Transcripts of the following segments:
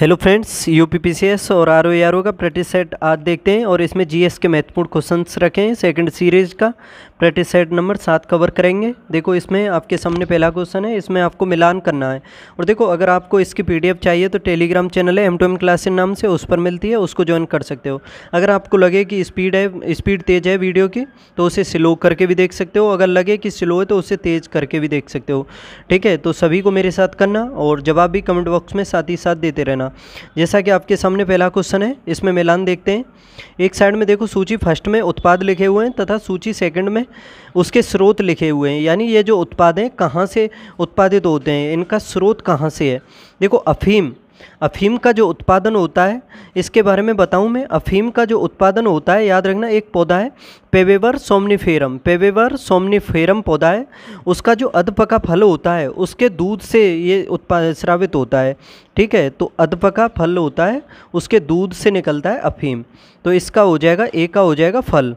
hello friends U P P C S और R O R O का practice set आज देखते हैं और इसमें जीएस के महत्वपूर्ण क्वेश्चंस रखे हैं सेकंड सीरीज का प्रैक्टिस सेट नंबर सात कवर करेंगे देखो इसमें आपके सामने पहला क्वेश्चन है इसमें आपको मिलान करना है और देखो अगर आपको इसकी पीडीएफ चाहिए तो टेलीग्राम चैनल है एम टू एम क्लास नाम से उस पर मिलती है उसको ज्वाइन कर सकते हो अगर आपको लगे कि स्पीड है स्पीड तेज़ है वीडियो की तो उसे स्लो करके भी देख सकते हो अगर लगे कि स्लो है तो उसे तेज़ करके भी देख सकते हो ठीक है तो सभी को मेरे साथ करना और जवाब भी कमेंट बॉक्स में साथ ही साथ देते रहना करना जैसा कि आपके सामने पहला क्वेश्चन है इसमें मिलान देखते हैं एक साइड में देखो सूची फर्स्ट में उत्पाद लिखे हुए हैं तथा सूची सेकंड में उसके स्रोत लिखे हुए हैं यानी ये जो उत्पाद हैं कहाँ से उत्पादित होते हैं इनका स्रोत कहाँ से है देखो अफीम अफीम का जो उत्पादन होता है इसके बारे में बताऊं मैं अफीम का जो उत्पादन होता है याद रखना एक पौधा है पेवेवर सोमनीफेरम पेवेवर सोमनीफेरम पौधा है उसका जो अधपका फल होता है उसके दूध से ये उत्पाद श्रावित होता है ठीक है तो अधपका फल होता है उसके दूध से निकलता है अफीम तो इसका हो जाएगा ए का हो जाएगा फल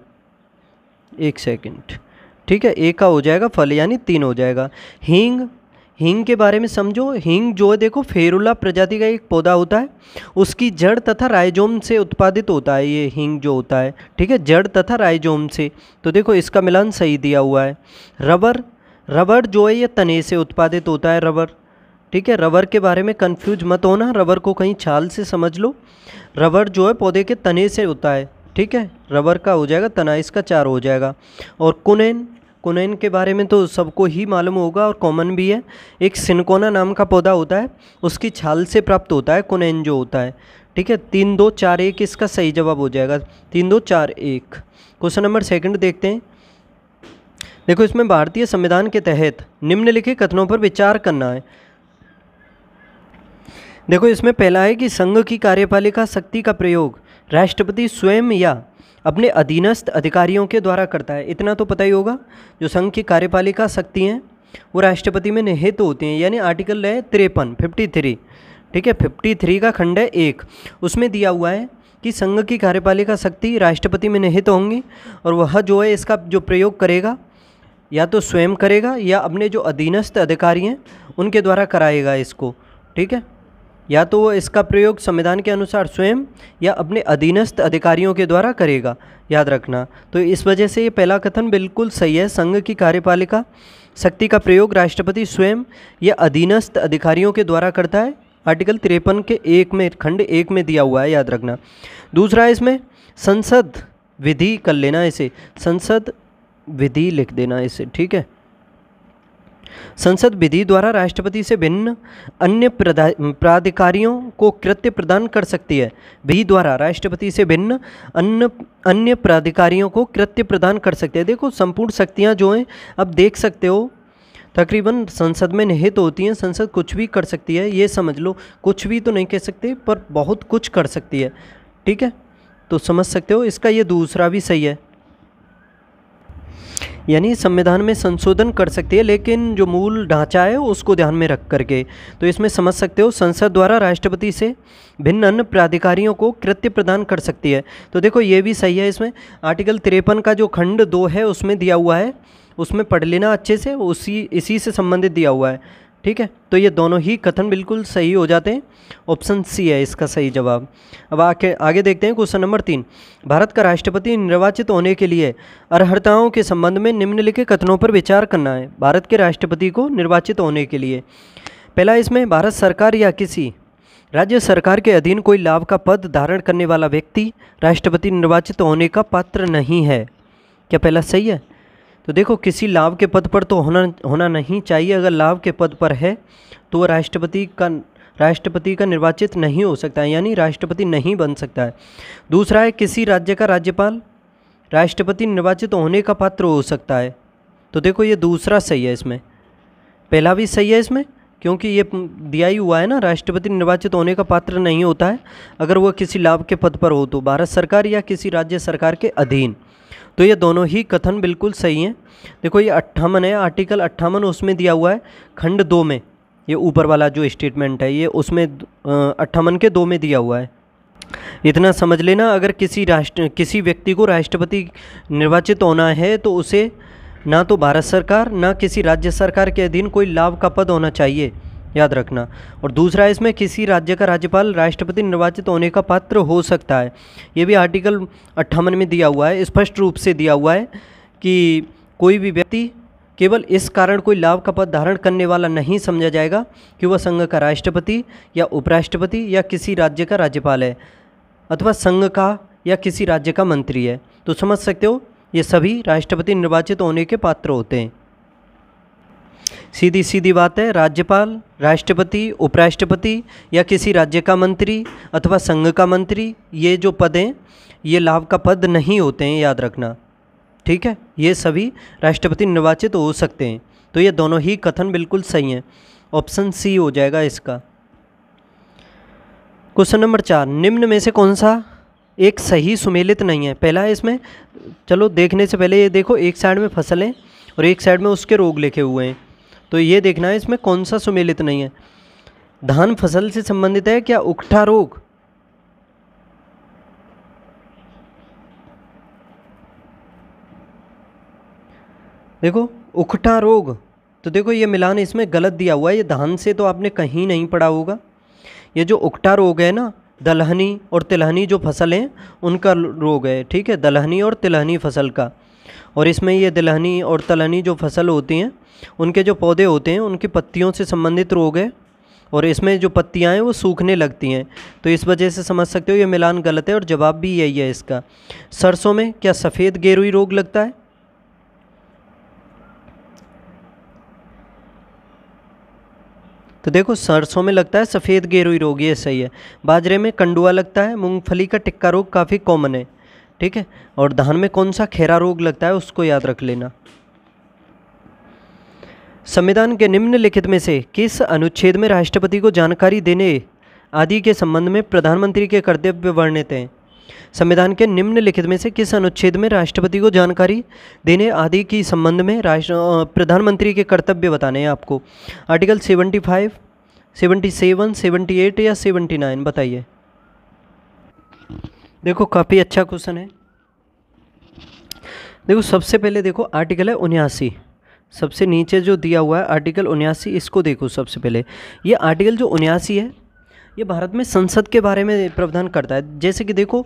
एक सेकेंड ठीक है ए का हो जाएगा फल यानी तीन हो जाएगा हींग हींग के बारे में समझो हींग जो है देखो फेरुला प्रजाति का एक पौधा होता है उसकी जड़ तथा राइजोम से उत्पादित होता है ये हींग जो होता है ठीक है जड़ तथा राइजोम से तो देखो इसका मिलान सही दिया हुआ है रबर रबर जो है ये तने से उत्पादित होता है रबर ठीक है रबर के बारे में कन्फ्यूज मत होना रबर को कहीं छाल से समझ लो रबर जो है पौधे के तने से होता है ठीक है रबर का हो जाएगा तना इसका चार हो जाएगा और कुनेन कोनाइन के बारे में तो सबको ही मालूम होगा और कॉमन भी है एक सिनकोना नाम का पौधा होता है उसकी छाल से प्राप्त होता है कोनाइन जो होता है ठीक है तीन दो चार एक इसका सही जवाब हो जाएगा तीन दो चार एक क्वेश्चन नंबर सेकंड देखते हैं देखो इसमें भारतीय संविधान के तहत निम्नलिखित कथनों पर विचार करना है देखो इसमें पहला है कि संघ की कार्यपालिका शक्ति का प्रयोग राष्ट्रपति स्वयं या अपने अधीनस्थ अधिकारियों के द्वारा करता है इतना तो पता ही होगा जो संघ की कार्यपालिका शक्ति हैं वो राष्ट्रपति में निहित तो होती हैं यानी आर्टिकल है तिरपन फिफ्टी थ्री ठीक है फिफ्टी थ्री का खंड है एक उसमें दिया हुआ है कि संघ की कार्यपालिका शक्ति राष्ट्रपति में निहित तो होंगी और वह जो है इसका जो प्रयोग करेगा या तो स्वयं करेगा या अपने जो अधीनस्थ अधिकारी हैं उनके द्वारा कराएगा इसको ठीक है या तो वह इसका प्रयोग संविधान के अनुसार स्वयं या अपने अधीनस्थ अधिकारियों के द्वारा करेगा याद रखना तो इस वजह से ये पहला कथन बिल्कुल सही है संघ की कार्यपालिका शक्ति का प्रयोग राष्ट्रपति स्वयं या अधीनस्थ अधिकारियों के द्वारा करता है आर्टिकल तिरपन के एक में खंड एक में दिया हुआ है याद रखना दूसरा इसमें संसद विधि कर लेना इसे संसद विधि लिख देना इसे ठीक है संसद विधि द्वारा राष्ट्रपति से भिन्न अन्य प्राधिकारियों को कृत्य प्रदान कर सकती है विधि द्वारा राष्ट्रपति से भिन्न अन्य अन्य प्राधिकारियों को कृत्य प्रदान कर सकती है देखो संपूर्ण शक्तियाँ जो हैं अब देख सकते हो तकरीबन संसद में निहित तो होती हैं संसद कुछ भी कर सकती है ये समझ लो कुछ भी तो नहीं कह सकते पर बहुत कुछ कर सकती है ठीक है तो समझ सकते हो इसका ये दूसरा भी सही है यानी संविधान में संशोधन कर सकती है लेकिन जो मूल ढांचा है उसको ध्यान में रख करके तो इसमें समझ सकते हो संसद द्वारा राष्ट्रपति से भिन्न अन्य प्राधिकारियों को कृत्य प्रदान कर सकती है तो देखो ये भी सही है इसमें आर्टिकल तिरपन का जो खंड दो है उसमें दिया हुआ है उसमें पढ़ लेना अच्छे से उसी इसी से संबंधित दिया हुआ है ठीक है तो ये दोनों ही कथन बिल्कुल सही हो जाते हैं ऑप्शन सी है इसका सही जवाब अब आके आगे देखते हैं क्वेश्चन नंबर तीन भारत का राष्ट्रपति निर्वाचित होने के लिए अर्हताओं के संबंध में निम्नलिखित कथनों पर विचार करना है भारत के राष्ट्रपति को निर्वाचित होने के लिए पहला इसमें भारत सरकार या किसी राज्य सरकार के अधीन कोई लाभ का पद धारण करने वाला व्यक्ति राष्ट्रपति निर्वाचित होने का पात्र नहीं है क्या पहला सही है तो देखो किसी लाभ के पद पर तो होना होना नहीं चाहिए अगर लाभ के पद पर है तो वह राष्ट्रपति का राष्ट्रपति का निर्वाचित नहीं हो सकता है यानी राष्ट्रपति नहीं बन सकता है दूसरा है किसी राज्य का राज्यपाल राष्ट्रपति निर्वाचित होने का पात्र हो सकता है तो देखो ये दूसरा सही है इसमें पहला भी सही है इसमें क्योंकि ये दिया ही हुआ है ना राष्ट्रपति निर्वाचित होने का पात्र नहीं होता है अगर वह किसी लाभ के पद पर हो तो भारत सरकार या किसी राज्य सरकार के अधीन तो ये दोनों ही कथन बिल्कुल सही हैं देखो ये अट्ठावन है आर्टिकल अट्ठावन उसमें दिया हुआ है खंड दो में ये ऊपर वाला जो स्टेटमेंट है ये उसमें अट्ठावन के दो में दिया हुआ है इतना समझ लेना अगर किसी राष्ट्र किसी व्यक्ति को राष्ट्रपति निर्वाचित होना है तो उसे ना तो भारत सरकार ना किसी राज्य सरकार के अधीन कोई लाभ का पद होना चाहिए याद रखना और दूसरा इसमें किसी राज्य का राज्यपाल राष्ट्रपति निर्वाचित होने का पात्र हो सकता है ये भी आर्टिकल अट्ठावन में दिया हुआ है स्पष्ट रूप से दिया हुआ है कि कोई भी व्यक्ति केवल इस कारण कोई लाभ का पद धारण करने वाला नहीं समझा जाएगा कि वह संघ का राष्ट्रपति या उपराष्ट्रपति या किसी राज्य का राज्यपाल है अथवा संघ का या किसी राज्य का मंत्री है तो समझ सकते हो ये सभी राष्ट्रपति निर्वाचित होने के पात्र होते हैं सीधी सीधी बात है राज्यपाल राष्ट्रपति उपराष्ट्रपति या किसी राज्य का मंत्री अथवा संघ का मंत्री ये जो पद हैं ये लाभ का पद नहीं होते हैं याद रखना ठीक है ये सभी राष्ट्रपति निर्वाचित हो सकते हैं तो ये दोनों ही कथन बिल्कुल सही हैं ऑप्शन सी हो जाएगा इसका क्वेश्चन नंबर चार निम्न में से कौन सा एक सही सुमेलित नहीं है पहला है इसमें चलो देखने से पहले ये देखो एक साइड में फसलें और एक साइड में उसके रोग लिखे हुए हैं तो ये देखना है इसमें कौन सा सुमेलित नहीं है धान फसल से संबंधित है क्या उकठा रोग देखो उखठा रोग तो देखो ये मिलान इसमें गलत दिया हुआ है ये धान से तो आपने कहीं नहीं पढ़ा होगा ये जो उखटा रोग है ना दलहनी और तिलहनी जो फसल हैं उनका रोग है ठीक है दलहनी और तिलहनी फसल का और इसमें ये दलहनी और तलहनी जो फसल होती हैं उनके जो पौधे होते हैं उनकी पत्तियों से संबंधित रोग है और इसमें जो पत्तियाँ हैं वो सूखने लगती हैं तो इस वजह से समझ सकते हो ये मिलान गलत है और जवाब भी यही है इसका सरसों में क्या सफ़ेद गेरुई रोग लगता है तो देखो सरसों में लगता है सफ़ेद गेरुई रोग ये सही है बाजरे में कंडुआ लगता है मूंगफली का टिक्का रोग काफ़ी कॉमन है ठीक है और धान में कौन सा खेरा रोग लगता है उसको याद रख लेना संविधान के निम्नलिखित में से किस अनुच्छेद में राष्ट्रपति को जानकारी देने आदि के संबंध में प्रधानमंत्री के कर्तव्य वर्णित हैं संविधान के निम्नलिखित में से किस अनुच्छेद में राष्ट्रपति को जानकारी देने आदि के संबंध में राष्ट्र प्रधानमंत्री के कर्तव्य बताने हैं आपको article seventy five seventy seven seventy eight या सेवेंटी नाइन बताइए देखो काफ़ी अच्छा क्वेश्चन है देखो सबसे पहले देखो आर्टिकल है उन्यासी सबसे नीचे जो दिया हुआ है आर्टिकल उन्यासी इसको देखो सबसे पहले ये आर्टिकल जो उन्यासी है ये भारत में संसद के बारे में प्रावधान करता है जैसे कि देखो आ,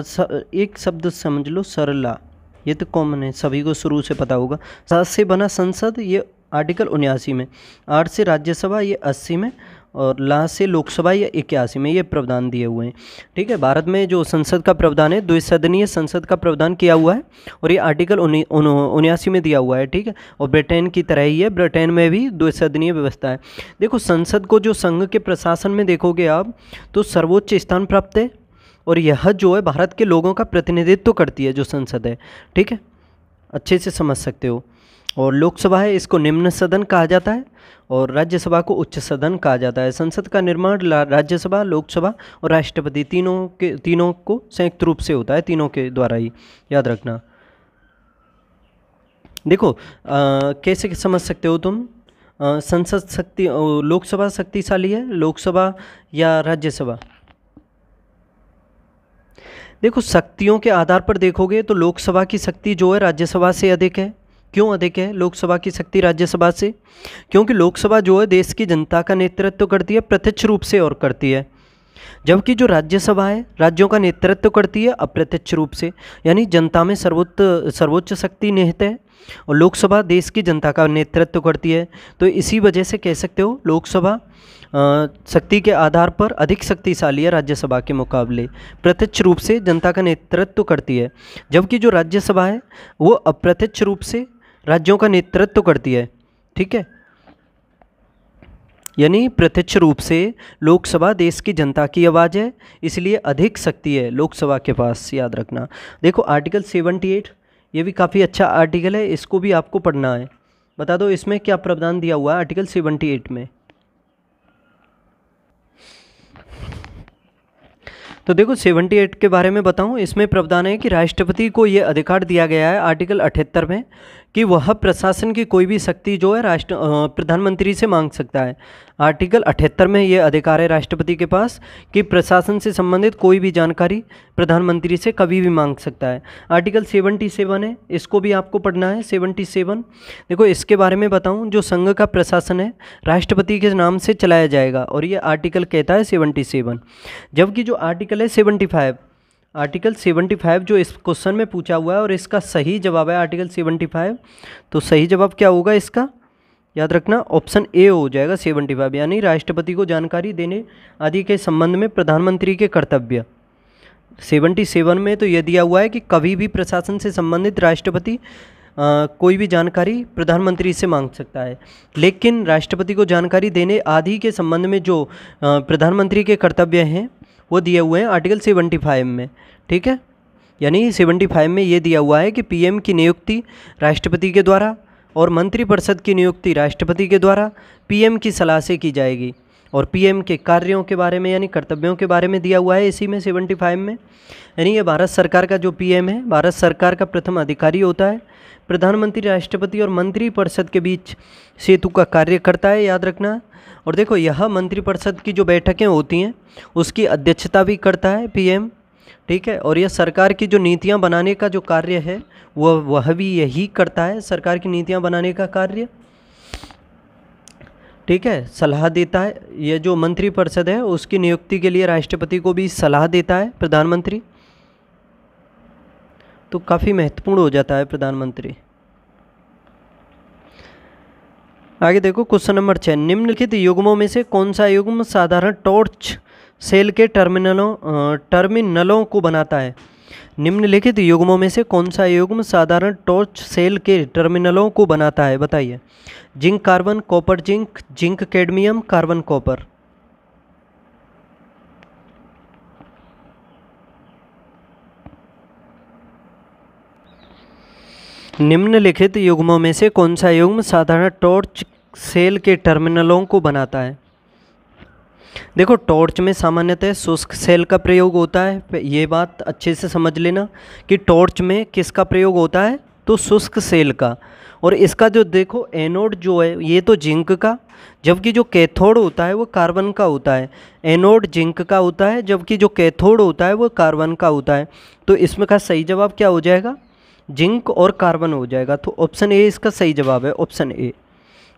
स, एक शब्द समझ लो सरला ये तो कॉमन है सभी को शुरू से पता होगा सात से बना संसद ये आर्टिकल उन्यासी में आठ से राज्यसभा ये अस्सी में और लास्ट से लोकसभा या इक्यासी में ये प्रावधान दिए हुए हैं ठीक है भारत में जो संसद का प्रावधान है द्विसदनीय संसद का प्रावधान किया हुआ है और ये आर्टिकल उन्यासी में दिया हुआ है ठीक है और ब्रिटेन की तरह ही है ब्रिटेन में भी द्विसदनीय व्यवस्था है देखो संसद को जो संघ के प्रशासन में देखोगे आप तो सर्वोच्च स्थान प्राप्त है और यह जो है भारत के लोगों का प्रतिनिधित्व करती है जो संसद है ठीक है अच्छे से समझ सकते हो और लोकसभा है इसको निम्न सदन कहा जाता है और राज्यसभा को उच्च सदन कहा जाता है संसद का निर्माण राज्यसभा लोकसभा और राष्ट्रपति तीनों के तीनों को संयुक्त रूप से होता है तीनों के द्वारा ही याद रखना देखो आ, कैसे समझ सकते हो तुम आ, संसद शक्ति लोकसभा शक्तिशाली है लोकसभा या राज्यसभा देखो शक्तियों के आधार पर देखोगे तो लोकसभा की शक्ति जो है राज्यसभा से अधिक है क्यों अधिक है लोकसभा की शक्ति राज्यसभा से क्योंकि लोकसभा जो है देश की जनता का नेतृत्व तो करती है प्रत्यक्ष रूप से और करती है जबकि जो राज्यसभा है राज्यों का नेतृत्व करती है अप्रत्यक्ष रूप से यानी जनता में सर्वोच्च सर्वोच्च शक्ति निहित है और लोकसभा देश की जनता का नेतृत्व करती है तो इसी वजह से कह सकते हो लोकसभा शक्ति के आधार पर अधिक शक्तिशाली है राज्यसभा के मुकाबले प्रत्यक्ष रूप से जनता का नेतृत्व करती है जबकि जो राज्यसभा है वो अप्रत्यक्ष रूप से राज्यों का नेतृत्व करती है ठीक है यानी प्रत्यक्ष रूप से लोकसभा देश की जनता की आवाज़ है इसलिए अधिक शक्ति है लोकसभा के पास याद रखना देखो आर्टिकल सेवेंटी एट ये भी काफ़ी अच्छा आर्टिकल है इसको भी आपको पढ़ना है बता दो इसमें क्या प्रावधान दिया हुआ है आर्टिकल सेवेंटी एट में तो देखो सेवेंटी एट के बारे में बताऊं इसमें प्रावधान है कि राष्ट्रपति को ये अधिकार दिया गया है आर्टिकल अठहत्तर में कि वह प्रशासन की कोई भी शक्ति जो है राष्ट्र प्रधानमंत्री से मांग सकता है आर्टिकल अठहत्तर में यह अधिकार है राष्ट्रपति के पास कि प्रशासन से संबंधित कोई भी जानकारी प्रधानमंत्री से कभी भी मांग सकता है आर्टिकल सेवनटी सेवन है इसको भी आपको पढ़ना है सेवनटी सेवन देखो इसके बारे में बताऊँ जो संघ का प्रशासन है राष्ट्रपति के नाम से चलाया जाएगा और ये आर्टिकल कहता है सेवनटी सेवन जबकि जो आर्टिकल है सेवनटी फाइव आर्टिकल 75 जो इस क्वेश्चन में पूछा हुआ है और इसका सही जवाब है आर्टिकल 75 तो सही जवाब क्या होगा इसका याद रखना ऑप्शन ए हो जाएगा 75 यानी राष्ट्रपति को जानकारी देने आदि के संबंध में प्रधानमंत्री के कर्तव्य 77 में तो यह दिया हुआ है कि कभी भी प्रशासन से संबंधित राष्ट्रपति आ, कोई भी जानकारी प्रधानमंत्री से मांग सकता है लेकिन राष्ट्रपति को जानकारी देने आदि के संबंध में जो प्रधानमंत्री के कर्तव्य हैं वो दिए हुए हैं आर्टिकल सेवेंटी फाइव में ठीक है यानी सेवेंटी फाइव में ये दिया हुआ है कि पीएम की नियुक्ति राष्ट्रपति के द्वारा और मंत्रिपरिषद की नियुक्ति राष्ट्रपति के द्वारा पीएम की सलाह से की जाएगी और पीएम के कार्यों के बारे में यानी कर्तव्यों के बारे में दिया हुआ है इसी में सेवेंटी फाइव में यानी ये भारत सरकार का जो पीएम है भारत सरकार का प्रथम अधिकारी होता है प्रधानमंत्री राष्ट्रपति और मंत्रिपरिषद के बीच सेतु का कार्य करता है याद रखना और देखो यह मंत्रिपरिषद की जो बैठकें होती हैं उसकी अध्यक्षता भी करता है पीएम ठीक है और यह सरकार की जो नीतियाँ बनाने का जो कार्य है वह वह भी यही करता है सरकार की नीतियाँ बनाने का कार्य ठीक है सलाह देता है यह जो मंत्रिपरिषद है उसकी नियुक्ति के लिए राष्ट्रपति को भी सलाह देता है प्रधानमंत्री तो काफ़ी महत्वपूर्ण हो जाता है प्रधानमंत्री आगे देखो क्वेश्चन नंबर छः निम्नलिखित युग्मों में से कौन सा युग्म साधारण टॉर्च सेल के टर्मिनलों टर्मिनलों को बनाता है निम्नलिखित युग्मों में से कौन सा युग्म साधारण टॉर्च सेल के टर्मिनलों को बनाता है बताइए zinc carbon copper zinc zinc cadmium carbon copper निम्नलिखित युग्मों में से कौन सा युग्म साधारण टॉर्च सेल के टर्मिनलों को बनाता है देखो टॉर्च में सामान्यतः शुष्क सेल का प्रयोग होता है ये बात अच्छे से समझ लेना कि टॉर्च में किसका प्रयोग होता है तो शुष्क सेल का और इसका जो देखो एनोड जो है ये तो जिंक का जबकि जो कैथोड होता है वो कार्बन का होता है एनोड जिंक का होता है जबकि जो कैथोड होता है वो कार्बन का होता है तो इसमें का सही जवाब क्या हो जाएगा जिंक और कार्बन हो जाएगा तो ऑप्शन ए इसका सही जवाब है ऑप्शन ए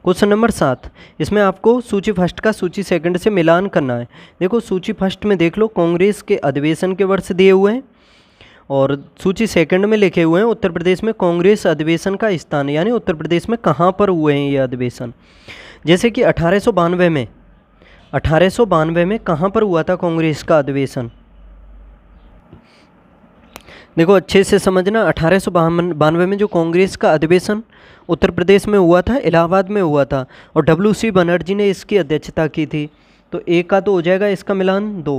क्वेश्चन नंबर सात इसमें आपको सूची फर्स्ट का सूची सेकंड से मिलान करना है देखो सूची फर्स्ट में देख लो कांग्रेस के अधिवेशन के वर्ष दिए हुए हैं और सूची सेकंड में लिखे हुए हैं उत्तर प्रदेश में कांग्रेस अधिवेशन का स्थान यानी उत्तर प्रदेश में कहाँ पर हुए हैं ये अधिवेशन जैसे कि अठारह में अठारह में कहाँ पर हुआ था कांग्रेस का अधिवेशन देखो अच्छे से समझना अठारह सौ बानवे में जो कांग्रेस का अधिवेशन उत्तर प्रदेश में हुआ था इलाहाबाद में हुआ था और डब्ल्यू सी बनर्जी ने इसकी अध्यक्षता की थी तो एक का तो हो जाएगा इसका मिलान दो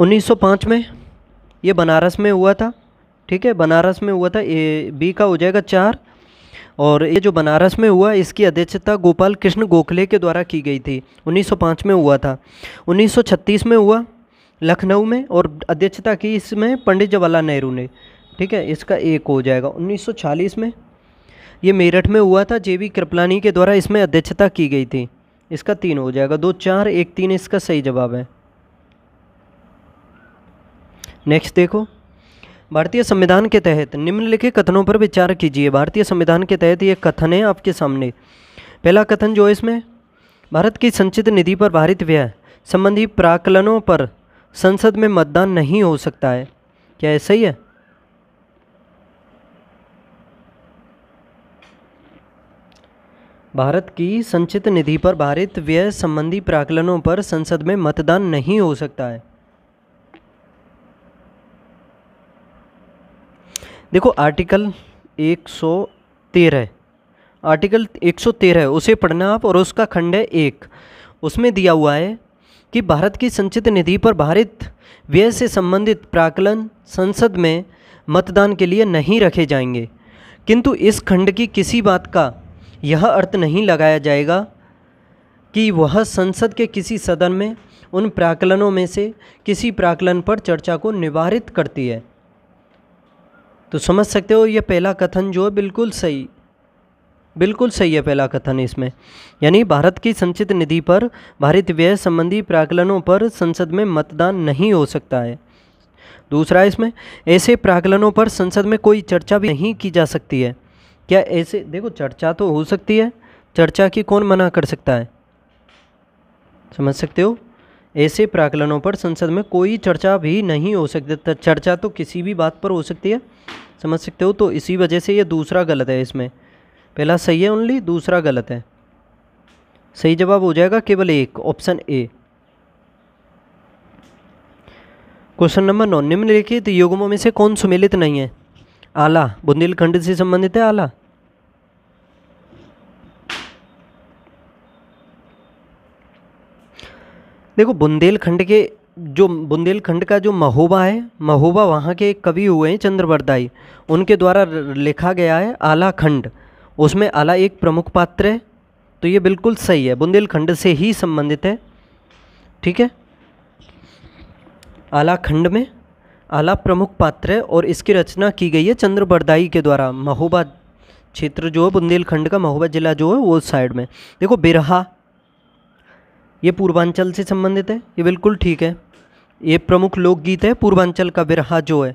1905 में ये बनारस में हुआ था ठीक है बनारस में हुआ था ए बी का हो जाएगा चार और ये जो बनारस में हुआ इसकी अध्यक्षता गोपाल कृष्ण गोखले के द्वारा की गई थी 1905 में हुआ था 1936 में हुआ लखनऊ में और अध्यक्षता की इसमें पंडित जवाहरलाल नेहरू ने ठीक है इसका एक हो जाएगा 1940 में ये मेरठ में हुआ था जे वी कृपलानी के द्वारा इसमें अध्यक्षता की गई थी इसका तीन हो जाएगा दो चार एक तीन इसका सही जवाब है नेक्स्ट देखो भारतीय संविधान के तहत निम्नलिखित कथनों पर विचार कीजिए भारतीय संविधान के तहत ये कथन है आपके सामने पहला कथन जो है इसमें भारत की संचित निधि पर भारित व्यय संबंधी प्राकलनों पर संसद में मतदान नहीं हो सकता है क्या ऐसा ही है भारत की संचित निधि पर भारित व्यय संबंधी प्राकलनों पर संसद में मतदान नहीं हो सकता है देखो आर्टिकल 113 आर्टिकल 113 उसे पढ़ना आप और उसका खंड है एक उसमें दिया हुआ है कि भारत की संचित निधि पर भारत व्यय से संबंधित प्राकलन संसद में मतदान के लिए नहीं रखे जाएंगे किंतु इस खंड की किसी बात का यह अर्थ नहीं लगाया जाएगा कि वह संसद के किसी सदन में उन प्राकलनों में से किसी प्राकलन पर चर्चा को निवारित करती है तो समझ सकते हो यह पहला कथन जो है बिल्कुल सही बिल्कुल सही है पहला कथन इसमें यानी भारत की संचित निधि पर भारत व्यय संबंधी प्राकलनों पर संसद में मतदान नहीं हो सकता है दूसरा इसमें ऐसे प्राकलनों पर संसद में कोई चर्चा भी नहीं की जा सकती है क्या ऐसे देखो चर्चा तो हो सकती है चर्चा की कौन मना कर सकता है समझ सकते हो ऐसे प्राकलनों पर संसद में कोई चर्चा भी नहीं हो सकती चर्चा तो किसी भी बात पर हो सकती है समझ सकते हो तो इसी वजह से ये दूसरा गलत है इसमें पहला सही है ओनली दूसरा गलत है सही जवाब हो जाएगा केवल एक ऑप्शन ए क्वेश्चन नंबर नौ निम्नलिखित युगमों में से कौन सुमेलित नहीं है आला बुंदेलखंड से संबंधित है आला देखो बुंदेलखंड के जो बुंदेलखंड का जो महोबा है महोबा वहाँ के एक कवि हुए हैं चंद्रवरदाई उनके द्वारा लिखा गया है आला खंड उसमें आला एक प्रमुख पात्र है तो ये बिल्कुल सही है बुंदेलखंड से ही संबंधित है ठीक है आला खंड में आला प्रमुख पात्र है और इसकी रचना की गई है चंद्र बरदाई के द्वारा महोबा क्षेत्र जो है बुंदेलखंड का महोबा जिला जो है वो साइड में देखो बिरहा ये पूर्वांचल से संबंधित है ये बिल्कुल ठीक है ये प्रमुख लोकगीत है पूर्वांचल का बिरहा जो है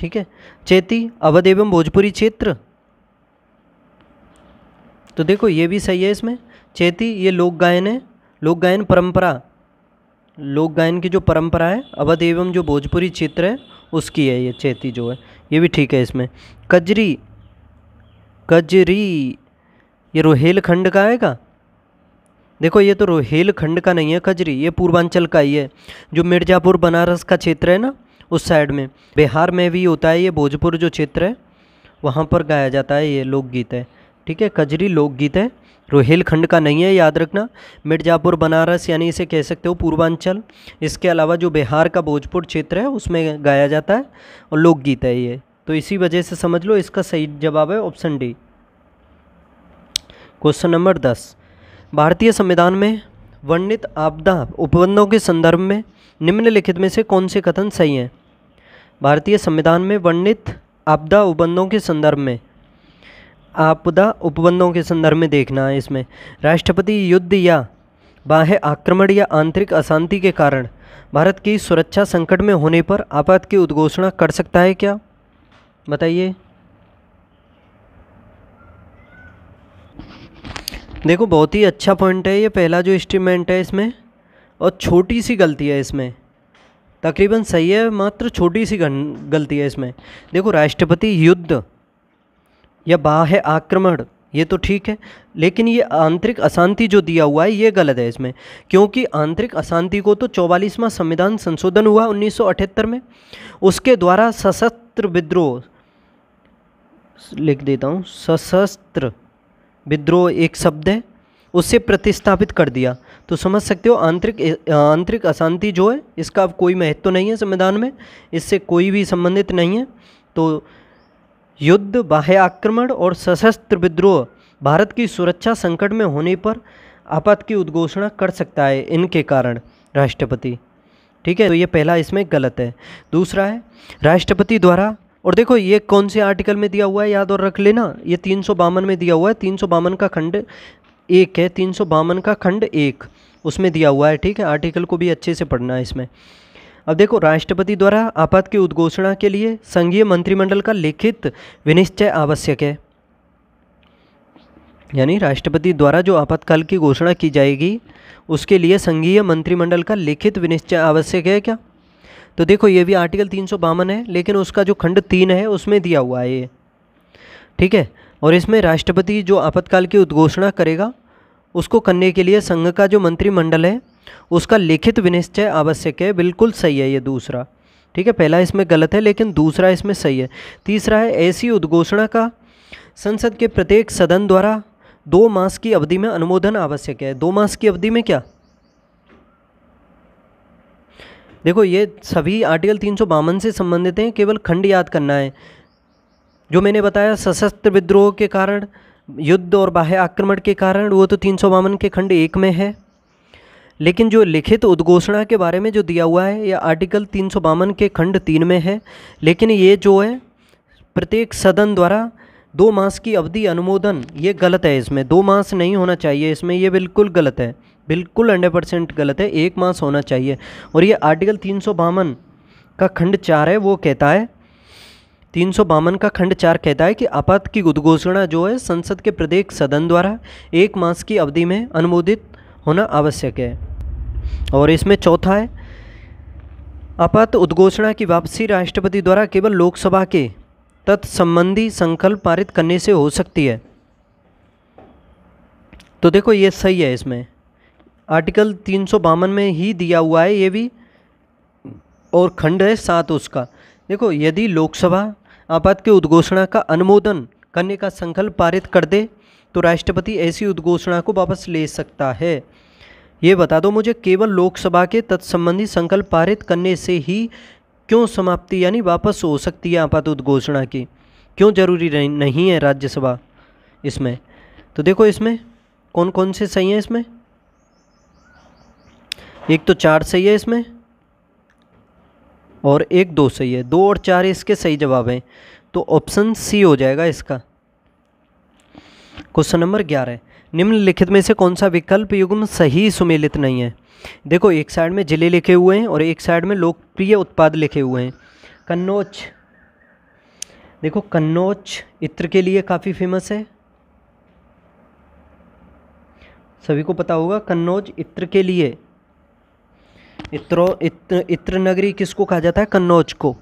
ठीक है चेती अवध एवं भोजपुरी क्षेत्र तो देखो ये भी सही है इसमें चेती ये लोक गायन है लोक गायन परंपरा लोक गायन की जो परंपरा है अवध एवं जो भोजपुरी चित्र है उसकी है ये चेती जो है ये भी ठीक है इसमें कजरी कजरी ये रोहेलखंड का आएगा देखो ये तो रोहेलखंड का नहीं है कजरी ये पूर्वांचल का ही है जो मिर्ज़ापुर बनारस का क्षेत्र है ना उस साइड में बिहार में भी होता है ये भोजपुर जो क्षेत्र है वहाँ पर गाया जाता है ये लोकगीत है ठीक है कजरी लोकगीत है रोहेलखंड का नहीं है याद रखना मिर्ज़ापुर बनारस यानी इसे कह सकते हो पूर्वांचल इसके अलावा जो बिहार का भोजपुर क्षेत्र है उसमें गाया जाता है और लोकगीत है ये तो इसी वजह से समझ लो इसका सही जवाब है ऑप्शन डी क्वेश्चन नंबर दस भारतीय संविधान में वर्णित आपदा उपबंधों के संदर्भ में निम्नलिखित में से कौन से कथन सही हैं भारतीय संविधान में वर्णित आपदा उपबंधों के संदर्भ में आपदा उपबंधों के संदर्भ में देखना है इसमें राष्ट्रपति युद्ध या बाह्य आक्रमण या आंतरिक अशांति के कारण भारत की सुरक्षा संकट में होने पर आपात की उद्घोषणा कर सकता है क्या बताइए देखो बहुत ही अच्छा पॉइंट है ये पहला जो इंस्ट्रीमेंट है इसमें और छोटी सी गलती है इसमें तकरीबन सही है मात्र छोटी सी गलती है इसमें देखो राष्ट्रपति युद्ध या बाह्य आक्रमण ये तो ठीक है लेकिन ये आंतरिक अशांति जो दिया हुआ है ये गलत है इसमें क्योंकि आंतरिक अशांति को तो चौवालीसवां संविधान संशोधन हुआ 1978 में उसके द्वारा सशस्त्र विद्रोह लिख देता हूँ सशस्त्र विद्रोह एक शब्द है उससे प्रतिस्थापित कर दिया तो समझ सकते हो आंतरिक आंतरिक अशांति जो है इसका अब कोई महत्व तो नहीं है संविधान में इससे कोई भी संबंधित नहीं है तो युद्ध बाह्य आक्रमण और सशस्त्र विद्रोह भारत की सुरक्षा संकट में होने पर आपात की उद्घोषणा कर सकता है इनके कारण राष्ट्रपति ठीक है तो ये पहला इसमें गलत है दूसरा है राष्ट्रपति द्वारा और देखो ये कौन से आर्टिकल में दिया हुआ है याद और रख लेना ये तीन में दिया हुआ है तीन का खंड एक है तीन का खंड एक उसमें दिया हुआ है ठीक है आर्टिकल को भी अच्छे से पढ़ना है इसमें अब देखो राष्ट्रपति द्वारा आपात की उद्घोषणा के लिए संघीय मंत्रिमंडल का लिखित विनिश्चय आवश्यक है यानी राष्ट्रपति द्वारा जो आपातकाल की घोषणा की जाएगी उसके लिए संघीय मंत्रिमंडल का लिखित विनिश्चय आवश्यक है क्या तो देखो ये भी आर्टिकल तीन है लेकिन उसका जो खंड तीन है उसमें दिया हुआ है ये ठीक है और इसमें राष्ट्रपति जो आपातकाल की उद्घोषणा करेगा उसको करने के लिए संघ का जो मंत्रिमंडल है उसका लिखित विनिश्चय आवश्यक है बिल्कुल सही है ये दूसरा ठीक है पहला इसमें गलत है लेकिन दूसरा इसमें सही है तीसरा है ऐसी उद्घोषणा का संसद के प्रत्येक सदन द्वारा दो मास की अवधि में अनुमोदन आवश्यक है दो मास की अवधि में क्या देखो ये सभी आर्टिकल तीन से संबंधित हैं केवल खंड याद करना है जो मैंने बताया सशस्त्र विद्रोह के कारण युद्ध और बाह्य आक्रमण के कारण वो तो तीन के खंड एक में है लेकिन जो लिखित उद्घोषणा के बारे में जो दिया हुआ है यह आर्टिकल तीन के खंड तीन में है लेकिन ये जो है प्रत्येक सदन द्वारा दो मास की अवधि अनुमोदन ये गलत है इसमें दो मास नहीं होना चाहिए इसमें ये बिल्कुल गलत है बिल्कुल हंड्रेड परसेंट गलत है एक मास होना चाहिए और ये आर्टिकल तीन सौ बावन का खंड चार है वो कहता है तीन सौ बावन का खंड चार कहता है कि आपात की उद्घोषणा जो है संसद के प्रत्येक सदन द्वारा एक मास की अवधि में अनुमोदित होना आवश्यक है और इसमें चौथा है आपात उद्घोषणा की वापसी राष्ट्रपति द्वारा केवल लोकसभा के तत्संबंधी संकल्प पारित करने से हो सकती है तो देखो ये सही है इसमें आर्टिकल तीन में ही दिया हुआ है ये भी और खंड है सात उसका देखो यदि लोकसभा आपात के उद्घोषणा का अनुमोदन करने का संकल्प पारित कर दे तो राष्ट्रपति ऐसी उद्घोषणा को वापस ले सकता है ये बता दो मुझे केवल लोकसभा के तत्संबंधी संकल्प पारित करने से ही क्यों समाप्ति यानी वापस हो सकती है आपात उद्घोषणा की क्यों जरूरी नहीं है राज्यसभा इसमें तो देखो इसमें कौन कौन से सही हैं इसमें एक तो चार सही है इसमें और एक दो सही है दो और चार इसके सही जवाब हैं तो ऑप्शन सी हो जाएगा इसका क्वेश्चन नंबर ग्यारह निम्नलिखित में से कौन सा विकल्प युग्म सही सुमेलित नहीं है देखो एक साइड में जिले लिखे हुए हैं और एक साइड में लोकप्रिय उत्पाद लिखे हुए हैं कन्नौज देखो कन्नौज इत्र के लिए काफ़ी फेमस है सभी को पता होगा कन्नौज इत्र के लिए इत्रो इत्र इत्र नगरी किसको कहा जाता है कन्नौज को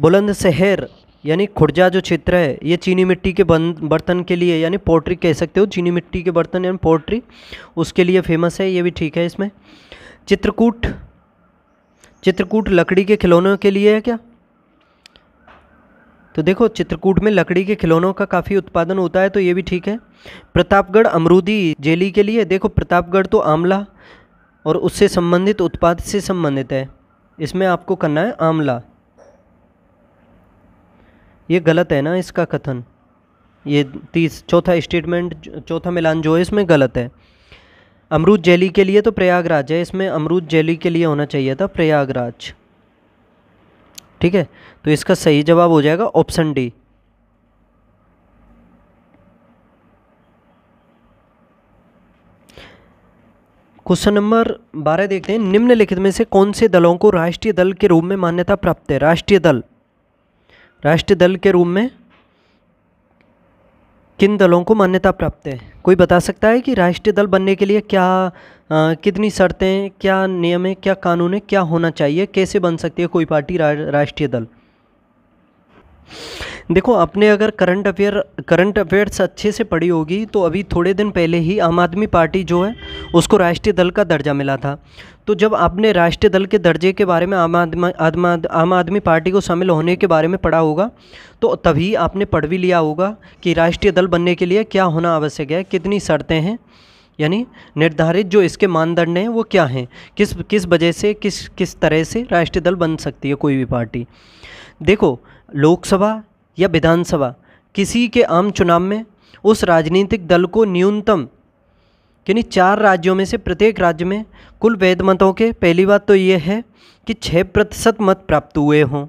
बुलंदशहर यानी खुर्जा जो क्षेत्र है ये चीनी मिट्टी के बर्तन के लिए यानी पोल्ट्री कह सकते हो चीनी मिट्टी के बर्तन यानी पोल्ट्री उसके लिए फेमस है ये भी ठीक है इसमें चित्रकूट चित्रकूट लकड़ी के खिलौनों के लिए है क्या तो देखो चित्रकूट में लकड़ी के खिलौनों का काफ़ी उत्पादन होता है तो ये भी ठीक है प्रतापगढ़ अमरूदी जेली के लिए देखो प्रतापगढ़ तो आंवला और उससे संबंधित उत्पाद से संबंधित है इसमें आपको करना है आंवला ये गलत है ना इसका कथन ये तीस चौथा स्टेटमेंट चौथा मिलान जो है इसमें गलत है अमरूद जैली के लिए तो प्रयागराज है इसमें अमरूद जैली के लिए होना चाहिए था प्रयागराज ठीक है तो इसका सही जवाब हो जाएगा ऑप्शन डी क्वेश्चन नंबर बारह देखते हैं निम्नलिखित में से कौन से दलों को राष्ट्रीय दल के रूप में मान्यता प्राप्त है राष्ट्रीय दल राष्ट्रीय दल के रूप में किन दलों को मान्यता प्राप्त है कोई बता सकता है कि राष्ट्रीय दल बनने के लिए क्या आ, कितनी शर्तें क्या नियम है क्या कानून है क्या होना चाहिए कैसे बन सकती है कोई पार्टी रा, राष्ट्रीय दल देखो आपने अगर करंट अफेयर करंट अफेयर्स अच्छे से पढ़ी होगी तो अभी थोड़े दिन पहले ही आम आदमी पार्टी जो है उसको राष्ट्रीय दल का दर्जा मिला था तो जब आपने राष्ट्रीय दल के दर्जे के बारे में आम आदमी आम आदमी पार्टी को शामिल होने के बारे में पढ़ा होगा तो तभी आपने पढ़ भी लिया होगा कि राष्ट्रीय दल बनने के लिए क्या होना आवश्यक है कितनी शर्तें हैं यानी निर्धारित जो इसके मानदंड हैं वो क्या हैं किस किस वजह से किस किस तरह से राष्ट्रीय दल बन सकती है कोई भी पार्टी देखो लोकसभा या विधानसभा किसी के आम चुनाव में उस राजनीतिक दल को न्यूनतम यानी चार राज्यों में से प्रत्येक राज्य में कुल वैध मतों के पहली बात तो ये है कि छः प्रतिशत मत प्राप्त हुए हों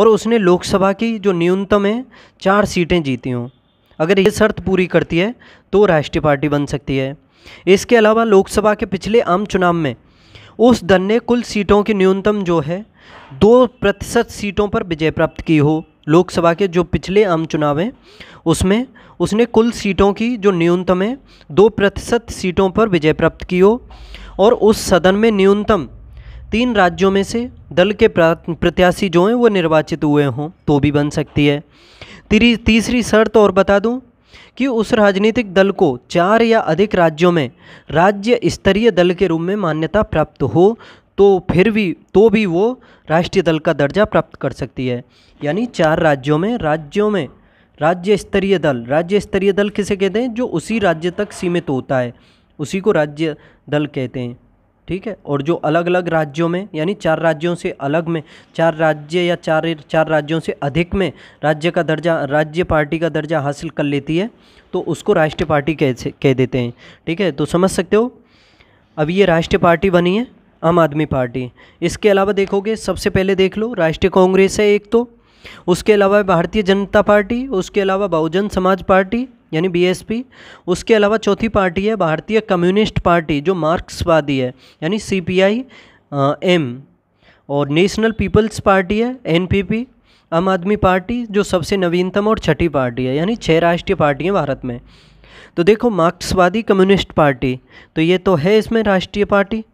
और उसने लोकसभा की जो न्यूनतम है चार सीटें जीती हों अगर ये शर्त पूरी करती है तो राष्ट्रीय पार्टी बन सकती है इसके अलावा लोकसभा के पिछले आम चुनाव में उस दल ने कुल सीटों की न्यूनतम जो है दो प्रतिशत सीटों पर विजय प्राप्त की हो लोकसभा के जो पिछले आम चुनाव हैं उसमें उसने कुल सीटों की जो न्यूनतम है दो प्रतिशत सीटों पर विजय प्राप्त की हो और उस सदन में न्यूनतम तीन राज्यों में से दल के प्रत्याशी जो हैं वो निर्वाचित हुए हों तो भी बन सकती है तीसरी तीसरी शर्त और बता दूं कि उस राजनीतिक दल को चार या अधिक राज्यों में राज्य स्तरीय दल के रूप में मान्यता प्राप्त हो तो फिर भी तो भी वो राष्ट्रीय दल का दर्जा प्राप्त कर सकती है यानी चार राज्यों में राज्यों में राज्य स्तरीय दल राज्य स्तरीय दल किसे कहते हैं जो उसी राज्य तक सीमित होता है उसी को राज्य दल कहते हैं ठीक है और जो अलग अलग राज्यों में यानी चार राज्यों से अलग में चार राज्य या चार चार राज्यों से अधिक में राज्य का दर्जा राज्य पार्टी का दर्जा हासिल कर लेती है तो उसको राष्ट्रीय पार्टी कह कह देते हैं ठीक है तो समझ सकते हो अब ये राष्ट्रीय पार्टी बनी है आम आदमी पार्टी इसके अलावा देखोगे सबसे पहले देख लो राष्ट्रीय कांग्रेस है एक तो उसके अलावा भारतीय जनता पार्टी उसके अलावा बहुजन समाज पार्टी यानी बीएसपी उसके अलावा चौथी पार्टी है भारतीय कम्युनिस्ट पार्टी जो मार्क्सवादी है यानी सीपीआई एम और नेशनल पीपल्स पार्टी है एनपीपी आम आदमी पार्टी जो सबसे नवीनतम और छठी पार्टी है यानी छह राष्ट्रीय पार्टियाँ भारत में तो देखो मार्क्सवादी कम्युनिस्ट पार्टी तो ये तो है इसमें राष्ट्रीय पार्टी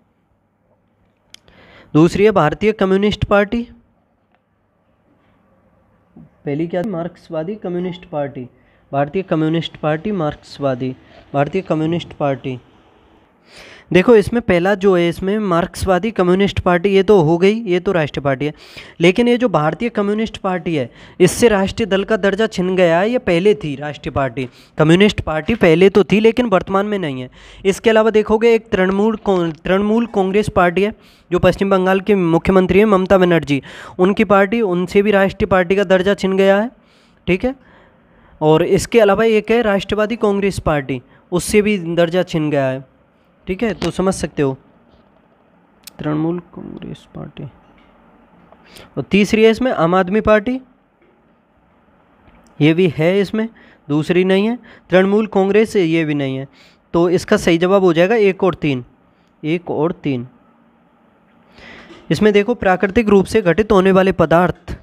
दूसरी है भारतीय कम्युनिस्ट पार्टी पहली क्या मार्क्सवादी कम्युनिस्ट पार्टी भारतीय कम्युनिस्ट पार्टी मार्क्सवादी भारतीय कम्युनिस्ट पार्टी देखो इसमें पहला जो है इसमें मार्क्सवादी कम्युनिस्ट पार्टी ये तो हो गई ये तो राष्ट्रीय पार्टी है लेकिन ये जो भारतीय कम्युनिस्ट पार्टी है इससे राष्ट्रीय दल का दर्जा छिन गया है ये पहले थी राष्ट्रीय पार्टी कम्युनिस्ट पार्टी पहले तो थी लेकिन वर्तमान में नहीं है इसके अलावा देखोगे एक तृणमूल तृणमूल कांग्रेस पार्टी है जो पश्चिम बंगाल की मुख्यमंत्री हैं ममता बनर्जी उनकी पार्टी उनसे भी राष्ट्रीय पार्टी का दर्जा छिन गया है ठीक है और इसके अलावा एक है राष्ट्रवादी कांग्रेस पार्टी उससे भी दर्जा छिन गया है ठीक है तो समझ सकते हो तृणमूल कांग्रेस पार्टी और तीसरी है इसमें आम आदमी पार्टी ये भी है इसमें दूसरी नहीं है तृणमूल कांग्रेस ये भी नहीं है तो इसका सही जवाब हो जाएगा एक और तीन एक और तीन इसमें देखो प्राकृतिक रूप से घटित होने वाले पदार्थ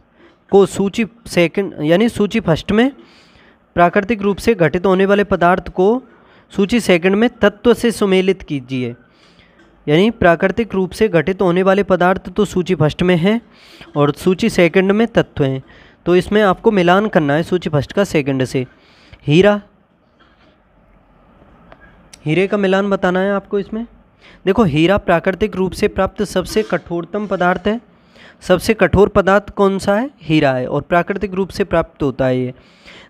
को सूची सेकंड यानी सूची फर्स्ट में प्राकृतिक रूप से घटित होने वाले पदार्थ को सूची सेकंड में तत्व से सुमेलित कीजिए यानी प्राकृतिक रूप से घटित होने वाले पदार्थ तो सूची फर्स्ट में हैं और सूची सेकंड में तत्व हैं तो इसमें आपको मिलान करना है सूची फर्स्ट का सेकंड से हीरा हीरे का मिलान बताना है आपको इसमें देखो हीरा प्राकृतिक रूप से प्राप्त सबसे कठोरतम पदार्थ है सबसे कठोर पदार्थ कौन सा है हीरा है और प्राकृतिक रूप से प्राप्त होता है ये